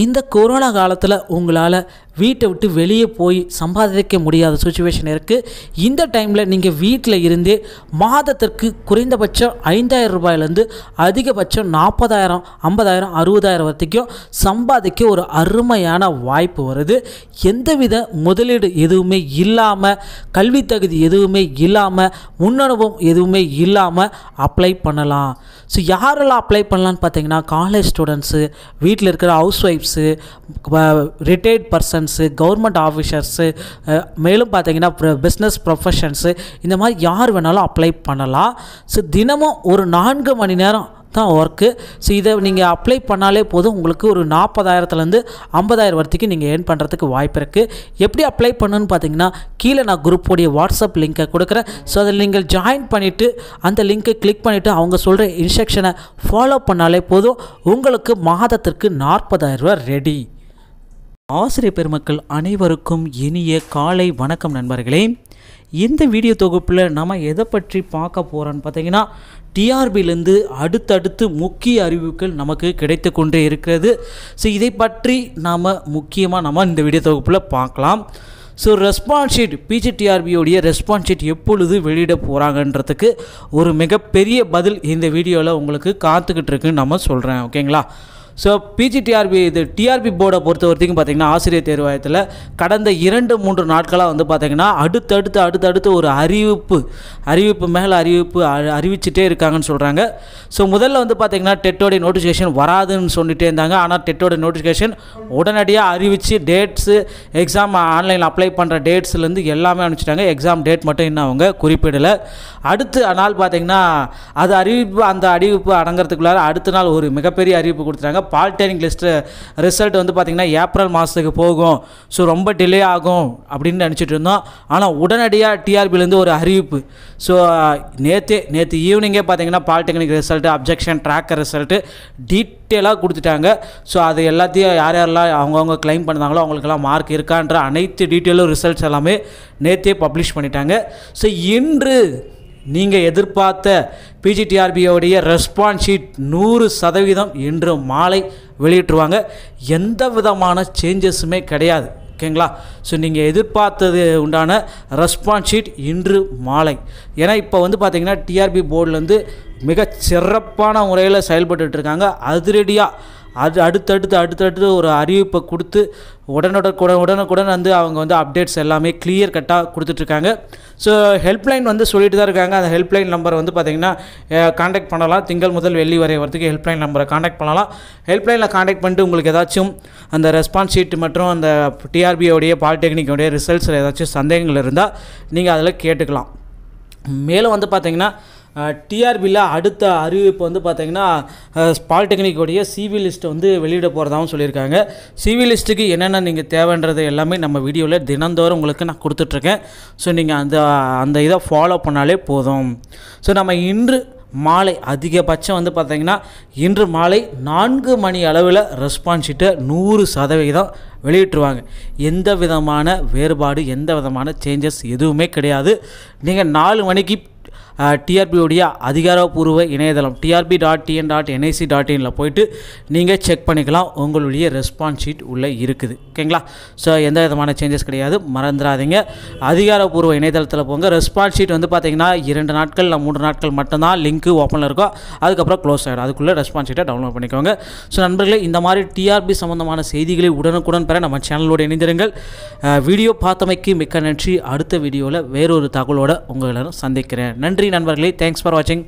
இந்த கொரோனா காலத்தில் உங்களால் வீட்டை விட்டு வெளியே போய் சம்பாதிக்க முடியாத சுச்சுவேஷன் இருக்குது இந்த டைமில் நீங்கள் வீட்டில் இருந்தே மாதத்திற்கு குறைந்தபட்சம் ஐந்தாயிரம் ரூபாயிலேருந்து அதிகபட்சம் நாற்பதாயிரம் ஐம்பதாயிரம் அறுபதாயிரம் வரைக்கும் சம்பாதிக்க ஒரு அருமையான வாய்ப்பு வருது எந்தவித முதலீடு எதுவுமே இல்லாமல் கல்வி தகுதி எதுவுமே இல்லாமல் முன்னனுபவம் எதுவுமே இல்லாமல் அப்ளை பண்ணலாம் ஸோ யாரெல்லாம் அப்ளை பண்ணலான்னு பார்த்தீங்கன்னா காலேஜ் ஸ்டூடெண்ட்ஸு வீட்டில் இருக்கிற house wife relatives retired persons government officers மேலும் பார்த்தீங்கன்னா பிஸ்னஸ் ப்ரொஃபஷன்ஸு இந்த மாதிரி யார் வேணாலும் அப்ளை பண்ணலாம் ஸோ தினமும் ஒரு நான்கு மணி நேரம் தான் ஒர்க்கு ஸோ இதை நீங்கள் அப்ளை பண்ணாலே போதும் உங்களுக்கு ஒரு நாற்பதாயிரத்துலேருந்து ஐம்பதாயிரம் வரைக்கும் நீங்கள் ஏர்ன் பண்ணுறதுக்கு வாய்ப்பு இருக்குது எப்படி அப்ளை பண்ணுன்னு பார்த்தீங்கன்னா கீழே நான் குரூப்போடைய வாட்ஸ்அப் லிங்க்கை கொடுக்குறேன் ஸோ அதில் நீங்கள் ஜாயின் பண்ணிவிட்டு அந்த லிங்க்கை கிளிக் பண்ணிவிட்டு அவங்க சொல்கிற இன்ஸ்ட்ரக்ஷனை ஃபாலோ பண்ணாலே போதும் உங்களுக்கு மாதத்திற்கு நாற்பதாயிரரூவா ரெடி ஆசிரியர் பெருமக்கள் அனைவருக்கும் இனிய காலை வணக்கம் நண்பர்களே இந்த வீடியோ தொகுப்பில் நம்ம எதை பற்றி பார்க்க போகிறோன்னு பார்த்தீங்கன்னா டிஆர்பியிலேருந்து அடுத்தடுத்து முக்கிய அறிவிப்புகள் நமக்கு கிடைத்து கொண்டே இருக்கிறது ஸோ இதை பற்றி நாம் முக்கியமாக நம்ம இந்த வீடியோ தொகுப்பில் பார்க்கலாம் ஸோ ரெஸ்பான்ஸ் ஷீட் பிஜிடிஆர்பியோடைய ரெஸ்பான்ஸ் ஷீட் எப்பொழுது வெளியிட போகிறாங்கன்றதுக்கு ஒரு மிகப்பெரிய பதில் இந்த வீடியோவில் உங்களுக்கு காத்துக்கிட்டு இருக்குன்னு நம்ம சொல்கிறேன் ஓகேங்களா ஸோ பிஜிடிஆர்பி இது டிஆர்பி போர்டை பொறுத்த வரைக்கும் பார்த்திங்கன்னா ஆசிரியர் தேர்வாயத்தில் கடந்த இரண்டு மூன்று நாட்களாக வந்து பார்த்திங்கன்னா அடுத்தடுத்து அடுத்தடுத்து ஒரு அறிவிப்பு அறிவிப்பு மேலே அறிவிப்பு அறிவிச்சுட்டே இருக்காங்கன்னு சொல்கிறாங்க ஸோ முதல்ல வந்து பார்த்திங்கன்னா டெட்டோடைய நோட்டிஃபிகேஷன் வராதுன்னு சொல்லிகிட்டே இருந்தாங்க ஆனால் டெட்டோடைய நோட்டிஃபிகேஷன் உடனடியாக அறிவித்து டேட்ஸு எக்ஸாம் ஆன்லைனில் அப்ளை பண்ணுற டேட்ஸ்லேருந்து எல்லாமே அனுப்பிச்சிட்டாங்க எக்ஸாம் டேட் மட்டும் இன்னும் அவங்க குறிப்பிடலை அடுத்து நாள் பார்த்திங்கன்னா அது அறிவிப்பு அந்த அறிவிப்பு அடங்கிறதுக்குள்ளார அடுத்த நாள் ஒரு மிகப்பெரிய அறிவிப்பு கொடுத்துட்டாங்க பாலிடெக்னிக் லிஸ்ட்டு ரிசல்ட் வந்து பார்த்திங்கன்னா ஏப்ரல் மாதத்துக்கு போகும் ஸோ ரொம்ப டிலே ஆகும் அப்படின்னு நினச்சிட்டு இருந்தோம் ஆனால் உடனடியாக டிஆர்பிலேருந்து ஒரு அறிவிப்பு ஸோ நேற்று நேற்று ஈவினிங்கே பார்த்திங்கன்னா polytechnic result objection tracker result டீட்டெயிலாக கொடுத்துட்டாங்க ஸோ அது எல்லாத்தையும் யார் யாரெல்லாம் அவங்கவுங்க கிளைம் பண்ணாங்களோ அவங்களுக்கெல்லாம் மார்க் இருக்கான்ற அனைத்து டீட்டெயிலும் ரிசல்ட்ஸ் எல்லாமே நேற்றே பப்ளிஷ் பண்ணிட்டாங்க ஸோ இன்று நீங்கள் எதிர்பார்த்த பிஜிடிஆர்பியோடைய ரெஸ்பான்ஸ் ஷீட் நூறு சதவீதம் இன்று மாலை வெளியிட்டுருவாங்க எந்த விதமான சேஞ்சஸுமே கிடையாது ஓகேங்களா ஸோ நீங்கள் எதிர்பார்த்தது உண்டான ரெஸ்பான்ஸ் ஷீட் இன்று மாலை ஏன்னா இப்போ வந்து பார்த்திங்கன்னா டிஆர்பி போர்டிலேருந்து மிக சிறப்பான முறையில் செயல்பட்டுருக்காங்க அதிரடியாக அது அடுத்தடுத்து அடுத்தடுத்து ஒரு அறிவிப்பை கொடுத்து உடனுடன் உடனுக்குடன் வந்து அவங்க வந்து அப்டேட்ஸ் எல்லாமே கிளியர் கட்டாக கொடுத்துட்ருக்காங்க ஸோ ஹெல்ப்லைன் வந்து சொல்லிட்டு தான் இருக்காங்க அந்த ஹெல்ப்லைன் நம்பர் வந்து பார்த்திங்கன்னா காண்டாக்ட் பண்ணலாம் திங்கள் முதல் வெள்ளி வரை வரத்துக்கு ஹெல்ப்லைன் நம்பரை காண்டாக்ட் பண்ணலாம் ஹெல்ப்லைனில் காண்டாக்ட் பண்ணிட்டு உங்களுக்கு ஏதாச்சும் அந்த ரெஸ்பான்ஸ் ஷீட் மற்றும் அந்த டிஆர்பியோடைய பாலிடெக்னிக்கோடைய ரிசல்ட்ஸில் ஏதாச்சும் சந்தேகங்கள் இருந்தால் நீங்கள் அதில் கேட்டுக்கலாம் மேலும் வந்து பார்த்திங்கன்னா டிஆர்பியில் அடுத்த அறிவிப்பு வந்து பார்த்திங்கன்னா பாலிடெக்னிக்குடைய சிவி லிஸ்ட்டை வந்து வெளியிட போகிறதாகவும் சொல்லியிருக்காங்க சிவி லிஸ்ட்டுக்கு என்னென்ன நீங்கள் தேவைன்றது எல்லாமே நம்ம வீடியோவில் தினந்தோறும் உங்களுக்கு நான் கொடுத்துட்ருக்கேன் ஸோ நீங்கள் அந்த அந்த இதை ஃபாலோ பண்ணாலே போதும் ஸோ நம்ம இன்று மாலை அதிகபட்சம் வந்து பார்த்திங்கன்னா இன்று மாலை நான்கு மணி அளவில் ரெஸ்பான்ஸ் நூறு சதவீதம் வெளியிட்டுருவாங்க எந்த விதமான வேறுபாடு எந்த விதமான சேஞ்சஸ் எதுவுமே கிடையாது நீங்கள் நாலு மணிக்கு டிஆர்பியுடைய அதிகாரப்பூர்வ இணையதளம் TRB dot TN dot NIC dot இனில் போயிட்டு நீங்கள் செக் பண்ணிக்கலாம் உங்களுடைய ரெஸ்பான்ஸ் ஷீட் உள்ளே இருக்குது ஓகேங்களா ஸோ எந்த விதமான சேஞ்சஸ் கிடையாது மறந்துடாதீங்க அதிகாரப்பூர்வ இணையதளத்தில் போங்க ரெஸ்பான்ஸ் ஷீட் வந்து பார்த்தீங்கன்னா இரண்டு நாட்கள் இல்லை மூன்று நாட்கள் மட்டும்தான் லிங்க்கு ஓப்பனில் இருக்கும் அதுக்கப்புறம் க்ளோஸ் ஆகிடும் அதுக்குள்ளே ரெஸ்பான்ஸ் ஷீட்டை டவுன்லோட் பண்ணிக்கோங்க ஸோ நண்பர்களே இந்த மாதிரி டிஆர்பி சம்மந்தமான செய்திகளை உடனுக்குடன் பெற நம்ம சேனலோடு இணைந்திருங்கள் வீடியோ பார்த்தமைக்கு மிக்க நன்றி அடுத்த வீடியோவில் வேறொரு தகவலோடு உங்களை சந்திக்கிறேன் நன்றி நன்றி நண்பர்களே தேங்க்ஸ் ஃபார் வாட்சிங்